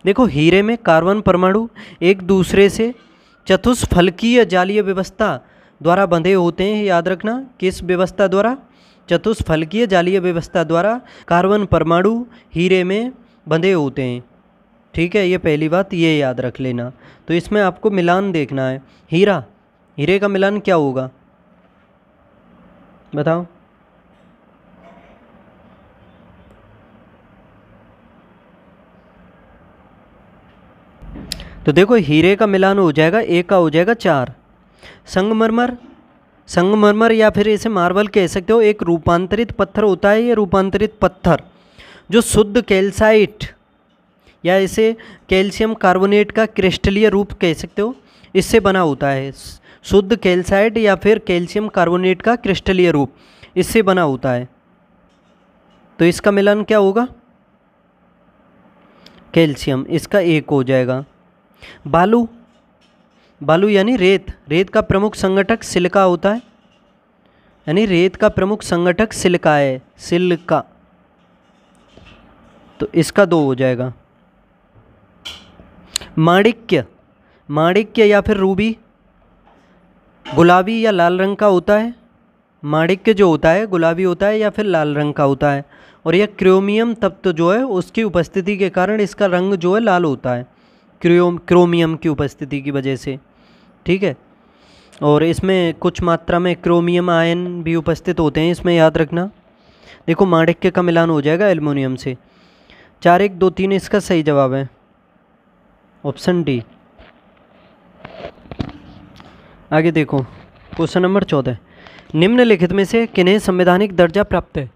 देखो हीरे में कार्बन परमाणु एक दूसरे से चतुष्फलकीय जालीय व्यवस्था द्वारा बंधे होते हैं याद रखना किस व्यवस्था द्वारा चतुष्फलकीय जालीय व्यवस्था द्वारा कार्बन परमाणु हीरे में बंधे होते हैं ठीक है ये पहली बात ये याद रख लेना तो इसमें आपको मिलान देखना है हीरा हीरे का मिलान क्या होगा बताओ तो देखो हीरे का मिलान हो जाएगा एक का हो जाएगा चार संगमरमर संगमरमर या फिर इसे मार्बल कह सकते हो एक रूपांतरित पत्थर होता है ये रूपांतरित पत्थर जो शुद्ध कैल्साइट या इसे कैल्शियम कार्बोनेट का क्रिस्टलीय रूप कह सकते हो इससे बना होता है शुद्ध कैल्साइट या फिर कैल्शियम कार्बोनेट का क्रिस्टलीय रूप इससे बना होता है तो इसका मिलान क्या होगा कैल्शियम इसका एक हो जाएगा बालू बालू यानी रेत रेत का प्रमुख संगठक सिलका होता है यानी रेत का प्रमुख संगठक सिलका है सिलका तो इसका दो हो जाएगा माणिक्य माणिक्य या फिर रूबी गुलाबी या लाल रंग का होता है माणिक्य जो होता है गुलाबी होता है या फिर लाल रंग का होता है और यह क्रोमियम तत्व जो है उसकी उपस्थिति के कारण इसका रंग जो है लाल होता है क्रोम क्रोमियम की उपस्थिति की वजह से ठीक है और इसमें कुछ मात्रा में क्रोमियम आयन भी उपस्थित होते हैं इसमें याद रखना देखो माणिक्य का मिलान हो जाएगा एल्युमिनियम से चार एक दो तीन इसका सही जवाब है ऑप्शन डी आगे देखो क्वेश्चन नंबर चौदह निम्नलिखित में से किन्हें संवैधानिक दर्जा प्राप्त है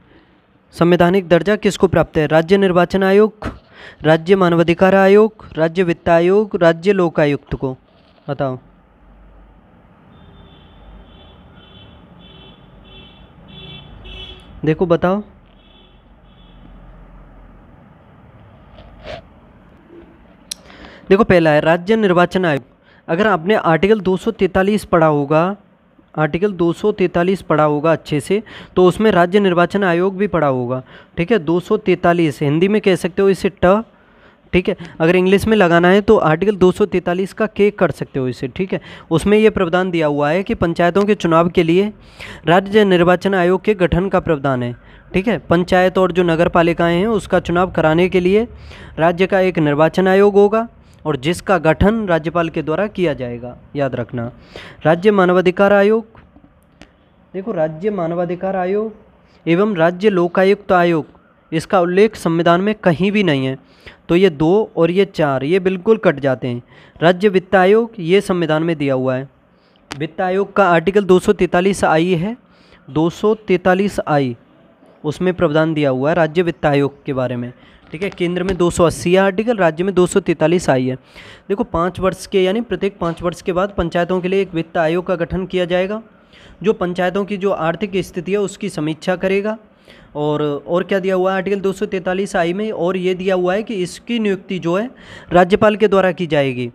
संवैधानिक दर्जा किसको प्राप्त है राज्य निर्वाचन आयोग राज्य मानवाधिकार आयोग राज्य वित्त आयोग राज्य लोकायुक्त को बताओ देखो बताओ देखो पहला है राज्य निर्वाचन आयोग अगर आपने आर्टिकल 243 पढ़ा होगा आर्टिकल 243 पढ़ा होगा अच्छे से तो उसमें राज्य निर्वाचन आयोग भी पढ़ा होगा ठीक है 243 हिंदी में कह सकते हो इसे ट ठीक है अगर इंग्लिश में लगाना है तो आर्टिकल 243 का के कर सकते हो इसे ठीक है उसमें यह प्रावधान दिया हुआ है कि पंचायतों के चुनाव के लिए राज्य निर्वाचन आयोग के गठन का प्रावधान है ठीक है पंचायत और जो नगर पालिकाएँ हैं उसका चुनाव कराने के लिए राज्य का एक निर्वाचन आयोग होगा और जिसका गठन राज्यपाल के द्वारा किया जाएगा याद रखना राज्य मानवाधिकार आयोग देखो राज्य मानवाधिकार आयोग एवं राज्य लोकायुक्त आयोग इसका उल्लेख संविधान में कहीं भी नहीं है तो ये दो और ये चार ये बिल्कुल कट जाते हैं राज्य वित्त आयोग ये संविधान में दिया हुआ है वित्त आयोग का आर्टिकल 243 आई है 243 आई उसमें प्रावधान दिया हुआ है राज्य वित्त आयोग के बारे में ठीक है केंद्र में 280 आर्टिकल राज्य में 243 आई है देखो पाँच वर्ष के यानी प्रत्येक पाँच वर्ष के बाद पंचायतों के लिए एक वित्त आयोग का गठन किया जाएगा जो पंचायतों की जो आर्थिक स्थिति है उसकी समीक्षा करेगा और और क्या दिया हुआ है आर्टिकल 243 आई में और ये दिया हुआ है कि इसकी नियुक्ति जो है राज्यपाल के द्वारा की जाएगी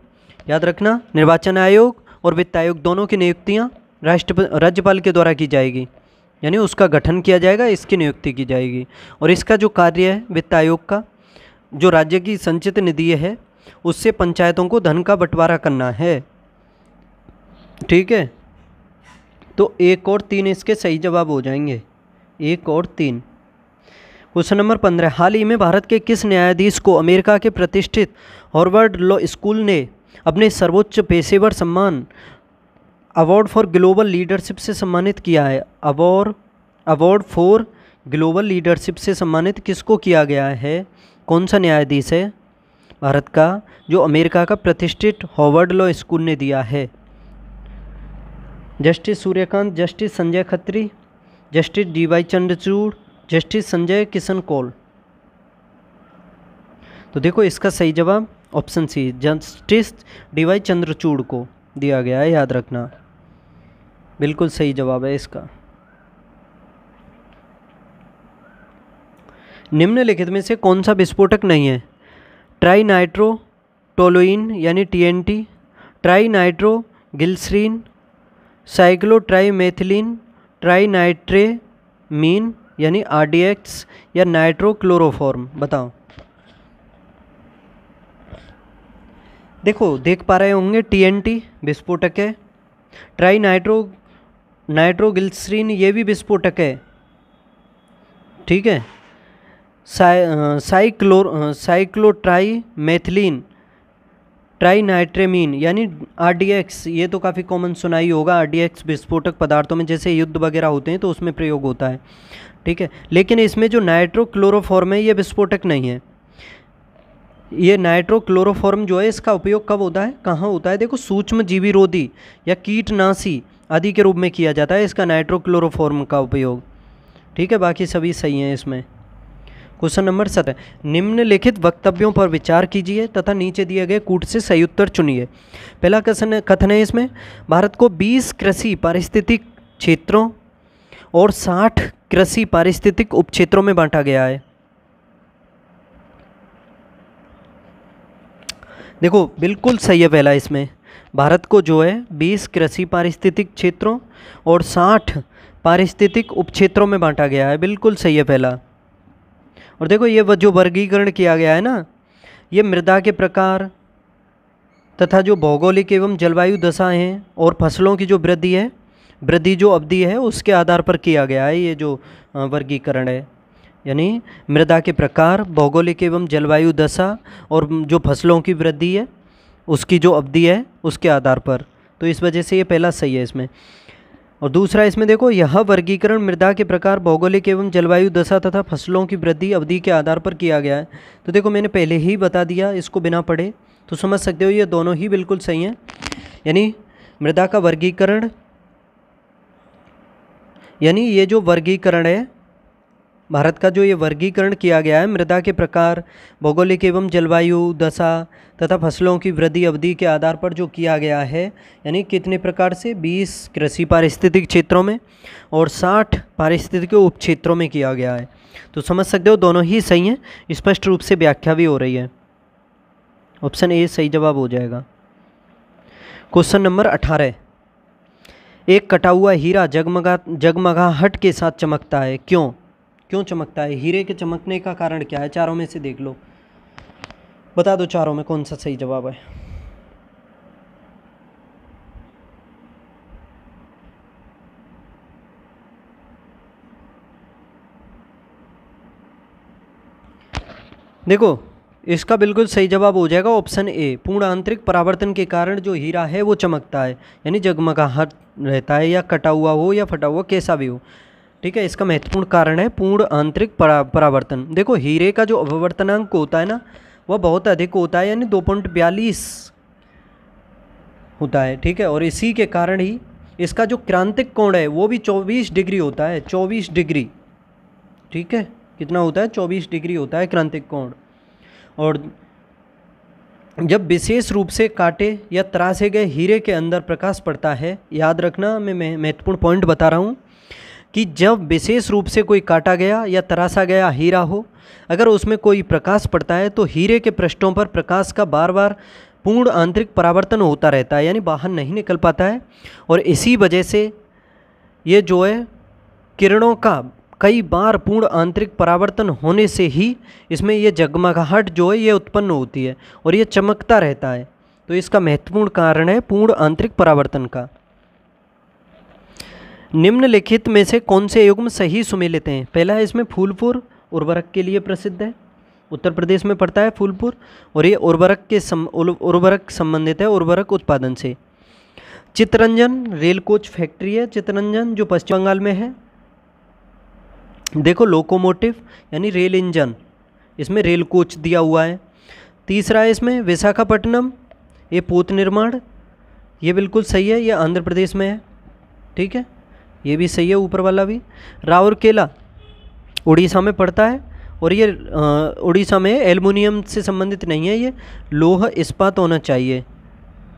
याद रखना निर्वाचन आयोग और वित्त आयोग दोनों की नियुक्तियाँ राष्ट्रपति राज्यपाल के द्वारा की जाएगी यानी उसका गठन किया जाएगा इसकी नियुक्ति की जाएगी और इसका जो कार्य है वित्त आयोग का जो राज्य की संचित निधि है उससे पंचायतों को धन का बंटवारा करना है ठीक है तो एक और तीन इसके सही जवाब हो जाएंगे एक और तीन क्वेश्चन नंबर पंद्रह हाल ही में भारत के किस न्यायाधीश को अमेरिका के प्रतिष्ठित हॉर्वर्ड लॉ स्कूल ने अपने सर्वोच्च पेशेवर सम्मान अवार्ड फॉर ग्लोबल लीडरशिप से सम्मानित किया है award award for global leadership से सम्मानित किसको किया गया है कौन सा न्यायाधीश है भारत का जो अमेरिका का प्रतिष्ठित हॉवर्ड लॉ स्कूल ने दिया है justice Suryakant justice Sanjay Khatri justice D Y Chandrachud justice Sanjay Kishan Kaul तो देखो इसका सही जवाब option C justice D Y Chandrachud को दिया गया है याद रखना बिल्कुल सही जवाब है इसका निम्नलिखित में से कौन सा विस्फोटक नहीं है ट्राई नाइट्रो टोलोइन यानी TNT tri nitro glycerine cyclotrimethylene मीन यानी आरडीएक्स या क्लोरोफॉर्म बताओ देखो देख पा रहे होंगे टीएनटी विस्फोटक है ट्राई नाइट्रो नाइट्रोगिल्सरीन ये भी विस्फोटक है ठीक है साइक्लोर ट्राई ट्राइनाइट्रेमीन यानी आरडीएक्स ये तो काफ़ी कॉमन सुनाई होगा आरडीएक्स विस्फोटक पदार्थों में जैसे युद्ध वगैरह होते हैं तो उसमें प्रयोग होता है ठीक है लेकिन इसमें जो नाइट्रोक्लोरोफॉर्म है ये विस्फोटक नहीं है ये नाइट्रोक्लोरोफॉर्म जो है इसका उपयोग कब होता है कहाँ होता है देखो सूक्ष्म जीवी रोधी या कीटनाशी आदि के रूप में किया जाता है इसका नाइट्रोक्लोरोफॉर्म का उपयोग ठीक है बाकी सभी सही हैं इसमें क्वेश्चन नंबर सत्रह निम्नलिखित वक्तव्यों पर विचार कीजिए तथा नीचे दिए गए कूट से सही उत्तर चुनिए पहला क्वेश्चन कथन है इसमें भारत को 20 कृषि पारिस्थितिक क्षेत्रों और 60 कृषि पारिस्थितिक उपक्षेत्रों में बांटा गया है देखो बिल्कुल सही है पहला इसमें भारत को जो है बीस कृषि पारिस्थितिक क्षेत्रों और साठ पारिस्थितिक उपक्षेत्रों में बांटा गया है बिल्कुल सही है पहला और देखो ये जो वर्गीकरण किया गया है ना ये मृदा के प्रकार तथा जो भौगोलिक एवं जलवायु दशा हैं और फसलों की जो वृद्धि है वृद्धि जो अवधि है उसके आधार पर किया गया है ये जो वर्गीकरण है यानी मृदा के प्रकार भौगोलिक एवं जलवायु दशा और जो फसलों की वृद्धि है उसकी जो अवधि है उसके आधार पर तो इस वजह से ये पहला सही है इसमें और दूसरा इसमें देखो यह वर्गीकरण मृदा के प्रकार भौगोलिक एवं जलवायु दशा तथा फसलों की वृद्धि अवधि के आधार पर किया गया है तो देखो मैंने पहले ही बता दिया इसको बिना पढ़े तो समझ सकते हो ये दोनों ही बिल्कुल सही हैं यानी मृदा का वर्गीकरण यानी ये जो वर्गीकरण है भारत का जो ये वर्गीकरण किया गया है मृदा के प्रकार भौगोलिक एवं जलवायु दशा तथा फसलों की वृद्धि अवधि के आधार पर जो किया गया है यानी कितने प्रकार से 20 कृषि पारिस्थितिक क्षेत्रों में और 60 पारिस्थितिक उप क्षेत्रों में किया गया है तो समझ सकते हो दोनों ही सही हैं स्पष्ट रूप से व्याख्या भी हो रही है ऑप्शन ए सही जवाब हो जाएगा क्वेश्चन नंबर अठारह एक कटा हुआ हीरा जगमगा जगमगाहट के साथ चमकता है क्यों क्यों चमकता है हीरे के चमकने का कारण क्या है चारों में से देख लो बता दो चारों में कौन सा सही जवाब है देखो इसका बिल्कुल सही जवाब हो जाएगा ऑप्शन ए पूर्ण आंतरिक परावर्तन के कारण जो हीरा है वो चमकता है यानी जगमगाहट रहता है या कटा हुआ हो या फटा हुआ कैसा भी हो ठीक है इसका महत्वपूर्ण कारण है पूर्ण आंतरिक परा, परावर्तन देखो हीरे का जो अपवर्तनांक होता है ना वह बहुत अधिक होता है यानी दो पॉइंट बयालीस होता है ठीक है और इसी के कारण ही इसका जो क्रांतिक कोण है वो भी चौबीस डिग्री होता है चौबीस डिग्री ठीक है कितना होता है चौबीस डिग्री होता है क्रांतिक कोण और जब विशेष रूप से काटे या तरासे गए हीरे के अंदर प्रकाश पड़ता है याद रखना मैं महत्वपूर्ण पॉइंट बता रहा हूँ कि जब विशेष रूप से कोई काटा गया या तरासा गया हीरा हो अगर उसमें कोई प्रकाश पड़ता है तो हीरे के पृष्ठों पर प्रकाश का बार बार पूर्ण आंतरिक परावर्तन होता रहता है यानी बाहर नहीं निकल पाता है और इसी वजह से ये जो है किरणों का कई बार पूर्ण आंतरिक परावर्तन होने से ही इसमें यह जगमगाहट जो है ये उत्पन्न होती है और ये चमकता रहता है तो इसका महत्वपूर्ण कारण है पूर्ण आंतरिक परावर्तन का निम्नलिखित में से कौन से युग्म सही सुमेलित हैं पहला है इसमें फूलपुर उर्वरक के लिए प्रसिद्ध है उत्तर प्रदेश में पड़ता है फूलपुर और ये उर्वरक के सम उर्वरक संबंधित है उर्वरक उत्पादन से चित्रंजन रेल कोच फैक्ट्री है चित्रंजन जो पश्चिम बंगाल में है देखो लोकोमोटिव यानी रेल इंजन इसमें रेल कोच दिया हुआ है तीसरा है इसमें विशाखापट्टनम ये पोत निर्माण ये बिल्कुल सही है ये आंध्र प्रदेश में है ठीक है ये भी सही है ऊपर वाला भी राउरकेला उड़ीसा में पड़ता है और ये उड़ीसा में एलमुनियम से संबंधित नहीं है ये लोह इस्पात होना चाहिए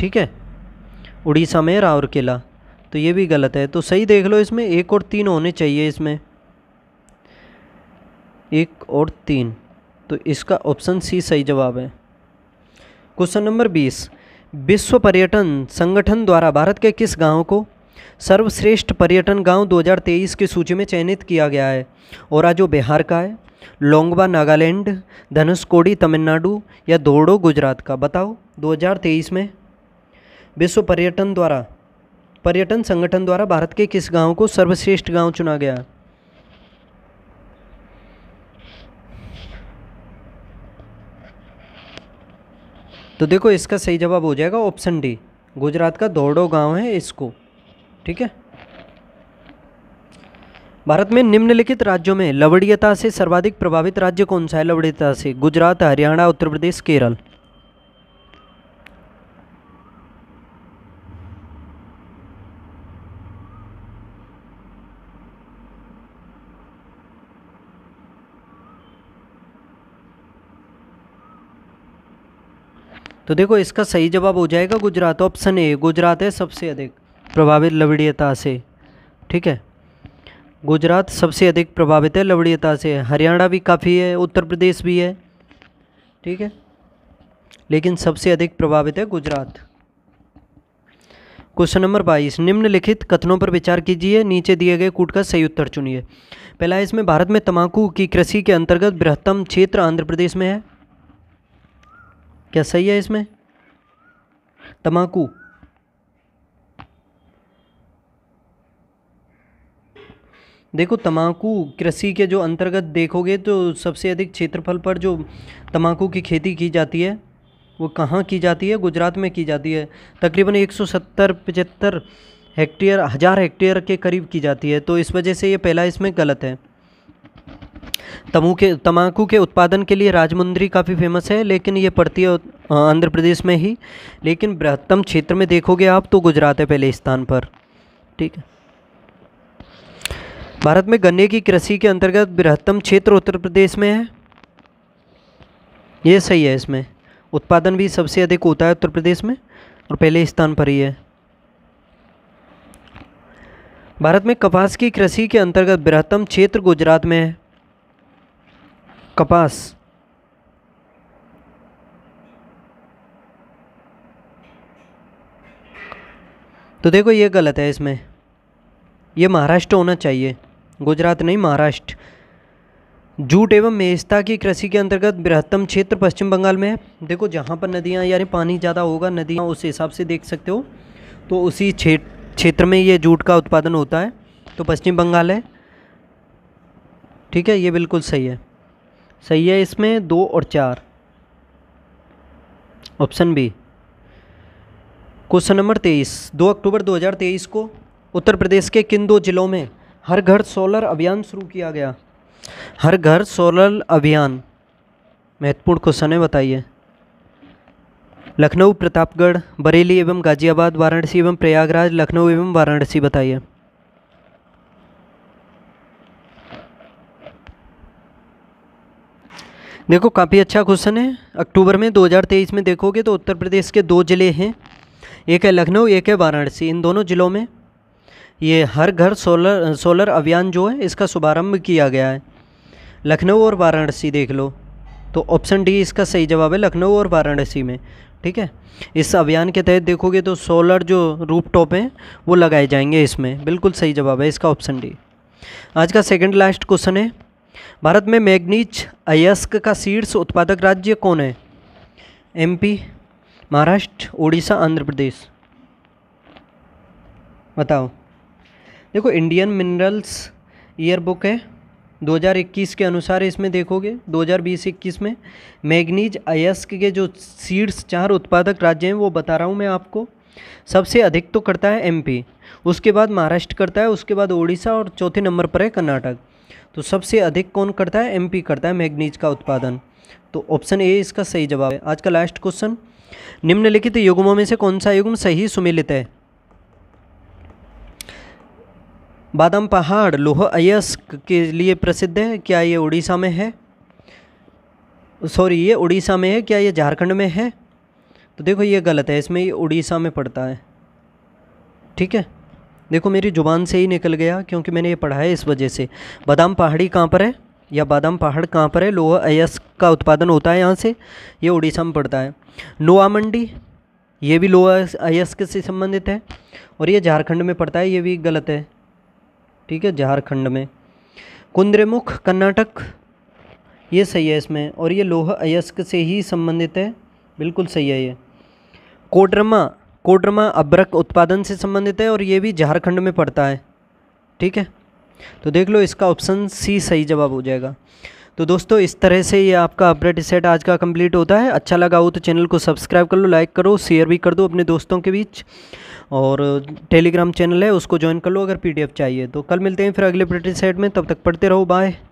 ठीक है उड़ीसा में राउरकेला तो ये भी गलत है तो सही देख लो इसमें एक और तीन होने चाहिए इसमें एक और तीन तो इसका ऑप्शन सी सही जवाब है क्वेश्चन नंबर बीस विश्व पर्यटन संगठन द्वारा भारत के किस गांव को सर्वश्रेष्ठ पर्यटन गांव 2023 की सूची में चयनित किया गया है और आज जो बिहार का है लोंगबा नागालैंड धनुषकोडी तमिलनाडु या दोड़ो गुजरात का बताओ 2023 में विश्व पर्यटन द्वारा पर्यटन संगठन द्वारा भारत के किस गांव को सर्वश्रेष्ठ गांव चुना गया तो देखो इसका सही जवाब हो जाएगा ऑप्शन डी गुजरात का दौड़ो गांव है इसको ठीक है भारत में निम्नलिखित राज्यों में लवड़ीयता से सर्वाधिक प्रभावित राज्य कौन सा है लवड़ीयता से गुजरात हरियाणा उत्तर प्रदेश केरल तो देखो इसका सही जवाब हो जाएगा गुजरात ऑप्शन ए गुजरात है सबसे अधिक प्रभावित लवणीयता से ठीक है गुजरात सबसे अधिक प्रभावित है लवणीयता से हरियाणा भी काफ़ी है उत्तर प्रदेश भी है ठीक है लेकिन सबसे अधिक प्रभावित है गुजरात क्वेश्चन नंबर बाईस निम्नलिखित कथनों पर विचार कीजिए नीचे दिए गए कूट का सही उत्तर चुनिए पहला इसमें भारत में तंबाकू की कृषि के अंतर्गत बृहत्तम क्षेत्र आंध्र प्रदेश में है क्या सही है इसमें तंबाकू देखो तम्बाकू कृषि के जो अंतर्गत देखोगे तो सबसे अधिक क्षेत्रफल पर जो तम्बाकू की खेती की जाती है वो कहाँ की जाती है गुजरात में की जाती है तकरीबन 170 पचहत्तर हेक्टेयर हज़ार हेक्टेयर के करीब की जाती है तो इस वजह से ये पहला इसमें गलत है तमू के तम्बाकू के उत्पादन के लिए राजमुंदरी काफ़ी फेमस है लेकिन ये पड़ती है आंध्र प्रदेश में ही लेकिन बृहत्तम क्षेत्र में देखोगे आप तो गुजरात है पहले स्थान पर ठीक है भारत में गन्ने की कृषि के अंतर्गत बृहत्तम क्षेत्र उत्तर प्रदेश में है ये सही है इसमें उत्पादन भी सबसे अधिक होता है उत्तर प्रदेश में और पहले स्थान पर ही है भारत में कपास की कृषि के अंतर्गत बृहत्तम क्षेत्र गुजरात में है कपास तो देखो ये गलत है इसमें यह महाराष्ट्र होना चाहिए गुजरात नहीं महाराष्ट्र जूट एवं मेस्ता की कृषि के अंतर्गत बृहत्तम क्षेत्र पश्चिम बंगाल में है देखो जहाँ पर नदियाँ यानी पानी ज़्यादा होगा नदियाँ उस हिसाब से देख सकते हो तो उसी क्षेत्र में ये जूट का उत्पादन होता है तो पश्चिम बंगाल है ठीक है ये बिल्कुल सही है सही है इसमें दो और चार ऑप्शन बी क्वेश्चन नंबर तेईस दो अक्टूबर 2023 को उत्तर प्रदेश के किन दो जिलों में हर घर सोलर अभियान शुरू किया गया हर घर सोलर अभियान महत्वपूर्ण क्वेश्चन है बताइए लखनऊ प्रतापगढ़ बरेली एवं गाजियाबाद वाराणसी एवं प्रयागराज लखनऊ एवं वाराणसी बताइए देखो काफ़ी अच्छा क्वेश्चन है अक्टूबर में 2023 में देखोगे तो उत्तर प्रदेश के दो ज़िले हैं एक है लखनऊ एक है वाराणसी इन दोनों ज़िलों में ये हर घर सोलर सोलर अभियान जो है इसका शुभारंभ किया गया है लखनऊ और वाराणसी देख लो तो ऑप्शन डी इसका सही जवाब है लखनऊ और वाराणसी में ठीक है इस अभियान के तहत देखोगे तो सोलर जो रूप टॉप हैं वो लगाए जाएंगे इसमें बिल्कुल सही जवाब है इसका ऑप्शन डी आज का सेकंड लास्ट क्वेश्चन है भारत में मैग्नीज अयस्क का शीर्ष उत्पादक राज्य कौन है एम महाराष्ट्र उड़ीसा आंध्र प्रदेश बताओ देखो इंडियन मिनरल्स ईयर बुक है 2021 के अनुसार इसमें देखोगे 2020-21 में मैग्नीज अयस्क के जो सीड्स चार उत्पादक राज्य हैं वो बता रहा हूँ मैं आपको सबसे अधिक तो करता है एमपी उसके बाद महाराष्ट्र करता है उसके बाद ओडिशा और चौथे नंबर पर है कर्नाटक तो सबसे अधिक कौन करता है एमपी करता है मैग्नीज का उत्पादन तो ऑप्शन ए इसका सही जवाब है आज का लास्ट क्वेश्चन निम्नलिखित युगमों में से कौन सा युग्म सही सुमिलित है बादाम पहाड़ लोह अयस्क के लिए प्रसिद्ध है क्या ये उड़ीसा में है सॉरी ये उड़ीसा में है क्या ये झारखंड में है तो देखो ये गलत है इसमें ये उड़ीसा में पड़ता है ठीक है देखो मेरी ज़ुबान से ही निकल गया क्योंकि मैंने ये पढ़ा है इस वजह से बादाम पहाड़ी कहाँ पर है या बादाम पहाड़ कहाँ पर है लोह अयस्क का उत्पादन होता है यहाँ से ये उड़ीसा में पड़ता है नोआ मंडी ये भी लोह अयस्क से संबंधित है और ये झारखंड में पड़ता है ये भी गलत है ठीक है झारखंड में कुंद्रेमुख कर्नाटक ये सही है इसमें और ये लोह अयस्क से ही संबंधित है बिल्कुल सही है ये कोडरमा कोडरमा अब्रक उत्पादन से संबंधित है और ये भी झारखंड में पड़ता है ठीक है तो देख लो इसका ऑप्शन सी सही जवाब हो जाएगा तो दोस्तों इस तरह से ये आपका अपडेट सेट आज का कंप्लीट होता है अच्छा लगा हो तो चैनल को सब्सक्राइब कर लो लाइक करो शेयर भी कर दो अपने दोस्तों के बीच और टेलीग्राम चैनल है उसको ज्वाइन कर लो अगर पीडीएफ चाहिए तो कल मिलते हैं फिर अगले प्रेक्टिस सेट में तब तक पढ़ते रहो बाय